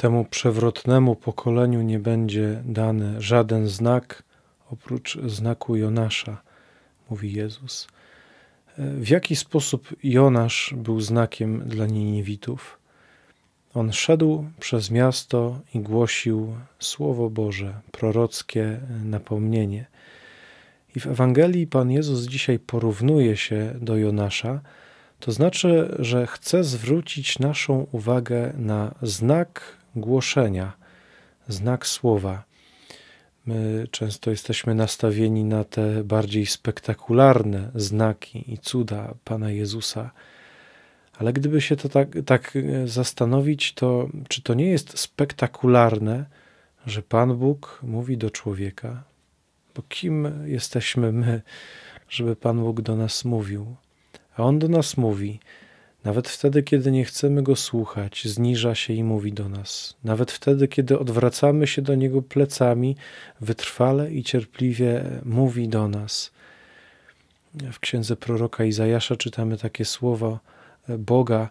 Temu przewrotnemu pokoleniu nie będzie dany żaden znak oprócz znaku Jonasza, mówi Jezus. E, w jaki sposób Jonasz był znakiem dla Niniwitów? On szedł przez miasto i głosił Słowo Boże, prorockie napomnienie. I w Ewangelii Pan Jezus dzisiaj porównuje się do Jonasza, to znaczy, że chce zwrócić naszą uwagę na znak głoszenia, znak słowa. My często jesteśmy nastawieni na te bardziej spektakularne znaki i cuda Pana Jezusa. Ale gdyby się to tak, tak, e, zastanowić, to czy to nie jest spektakularne, że Pan Bóg mówi do człowieka? Bo kim jesteśmy my, żeby Pan Bóg do nas mówił? A On do nas mówi nawet wtedy, kiedy nie chcemy go słuchać, zniża się i mówi do nas. Nawet wtedy, kiedy odwracamy się do niego plecami, wytrwale i cierpliwie mówi do nas. W księdze proroka Izajasza czytamy takie słowa Boga: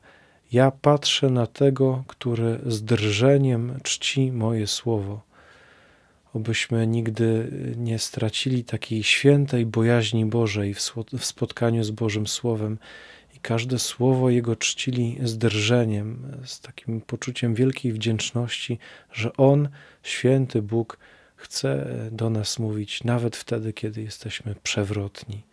Ja patrzę na tego, który z drżeniem czci moje słowo. Obyśmy nigdy nie stracili takiej świętej bojaźni Bożej w spotkaniu z Bożym Słowem i każde słowo Jego czcili z drżeniem, z takim poczuciem wielkiej wdzięczności, że On, święty Bóg, chce do nas mówić nawet wtedy, kiedy jesteśmy przewrotni.